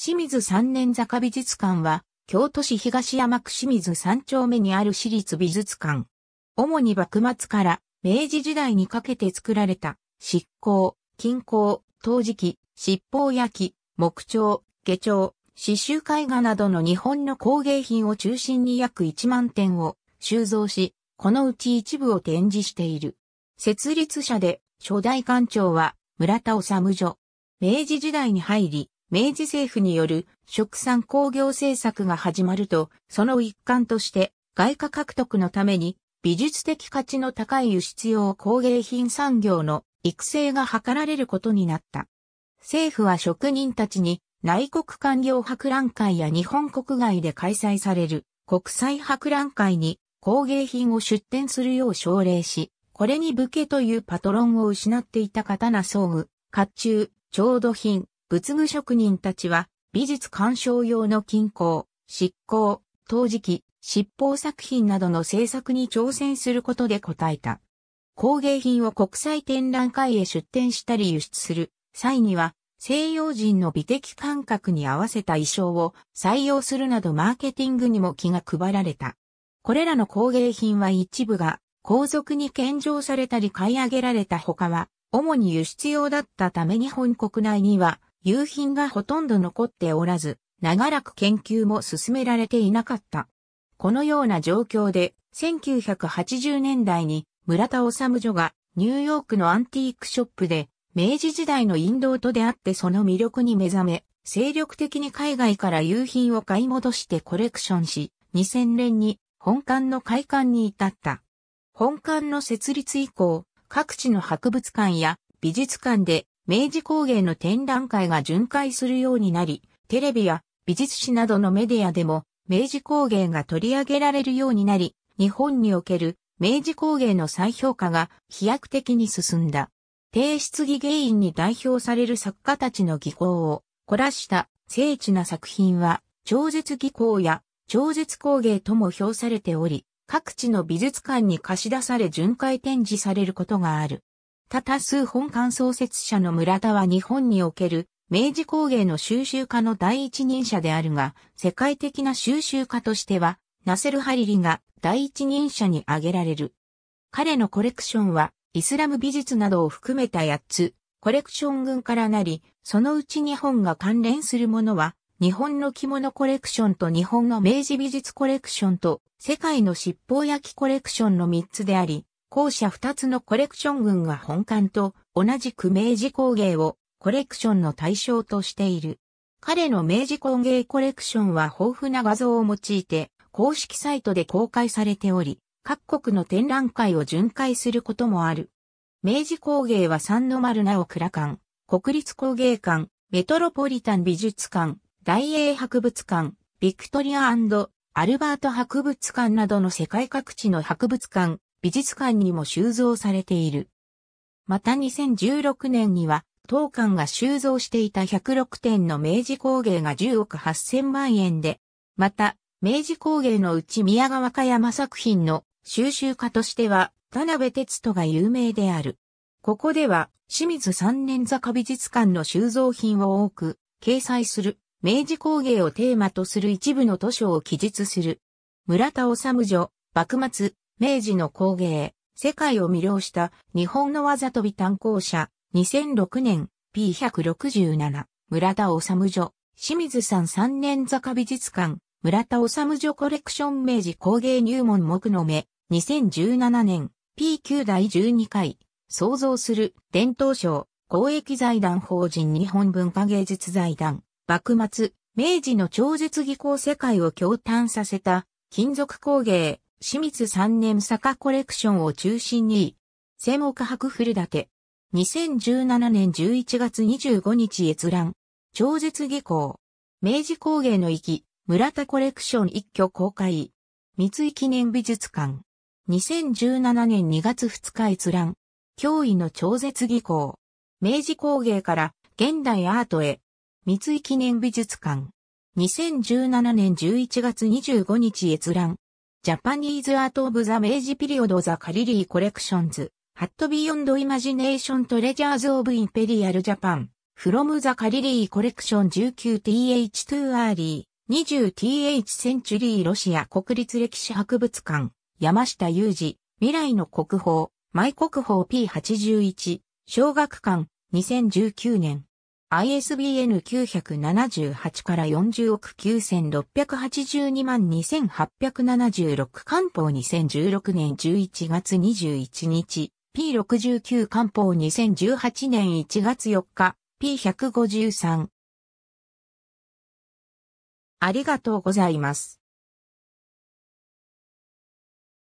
清水三年坂美術館は、京都市東山区清水三丁目にある私立美術館。主に幕末から明治時代にかけて作られた、漆工、金工、陶磁器、七宝焼き、木彫、下彫、刺繍絵画などの日本の工芸品を中心に約1万点を収蔵し、このうち一部を展示している。設立者で初代館長は村田治女。明治時代に入り、明治政府による食産工業政策が始まると、その一環として外貨獲得のために美術的価値の高い輸出用工芸品産業の育成が図られることになった。政府は職人たちに内国官僚博覧会や日本国外で開催される国際博覧会に工芸品を出展するよう奨励し、これに武家というパトロンを失っていた刀装具、甲冑、調度品、仏具職人たちは、美術鑑賞用の金工、執行、陶磁器、執法作品などの制作に挑戦することで応えた。工芸品を国際展覧会へ出展したり輸出する際には、西洋人の美的感覚に合わせた衣装を採用するなどマーケティングにも気が配られた。これらの工芸品は一部が皇族に献上されたり買い上げられた他は、主に輸出用だったため日本国内には有品がほとんど残っておらず、長らく研究も進められていなかった。このような状況で、1980年代に村田治所がニューヨークのアンティークショップで、明治時代のンドと出会ってその魅力に目覚め、精力的に海外から有品を買い戻してコレクションし、2000年に本館の開館に至った。本館の設立以降、各地の博物館や美術館で明治工芸の展覧会が巡回するようになり、テレビや美術史などのメディアでも明治工芸が取り上げられるようになり、日本における明治工芸の再評価が飛躍的に進んだ。低質疑芸員に代表される作家たちの技巧を凝らした精緻な作品は、超絶技巧や超絶工芸とも評されており、各地の美術館に貸し出され巡回展示されることがある。多多数本館創設者の村田は日本における明治工芸の収集家の第一人者であるが、世界的な収集家としては、ナセル・ハリリが第一人者に挙げられる。彼のコレクションは、イスラム美術などを含めた8つ、コレクション群からなり、そのうち日本が関連するものは、日本の着物コレクションと日本の明治美術コレクションと、世界の七宝焼きコレクションの3つであり、校舎二つのコレクション群が本館と同じく明治工芸をコレクションの対象としている。彼の明治工芸コレクションは豊富な画像を用いて公式サイトで公開されており、各国の展覧会を巡回することもある。明治工芸は三の丸お倉館、国立工芸館、メトロポリタン美術館、大英博物館、ビクトリアアルバート博物館などの世界各地の博物館、美術館にも収蔵されている。また2016年には、当館が収蔵していた106点の明治工芸が10億8000万円で、また、明治工芸のうち宮川加山作品の収集家としては、田辺哲人が有名である。ここでは、清水三年坂美術館の収蔵品を多く掲載する、明治工芸をテーマとする一部の図書を記述する。村田治女、幕末、明治の工芸、世界を魅了した日本の技飛び担当者、2006年 P167、村田治女、清水さん三年坂美術館、村田治女コレクション明治工芸入門目の目、2017年 P9 第12回、創造する伝統賞、公益財団法人日本文化芸術財団、幕末、明治の超絶技巧世界を共嘆させた、金属工芸、清水三年坂コレクションを中心に、専門家博古館。2017年11月25日閲覧。超絶技巧。明治工芸の域、村田コレクション一挙公開。三井記念美術館。2017年2月2日閲覧。驚異の超絶技巧。明治工芸から現代アートへ。三井記念美術館。2017年11月25日閲覧。ジャパニーズアートオブザ明治ピリオドザカリリーコレクションズ、ハットビヨンドイマジネーショントレジャーズオブインペリアルジャパン、フロムザカリリーコレクション 19th2 アーリー、20th センチュリーロシア国立歴史博物館、山下雄二、未来の国宝、マイ国宝 P81、小学館、2019年。ISBN 978から40億9682万2876官報2016年11月21日 P69 官報2018年1月4日 P153 ありがとうございます。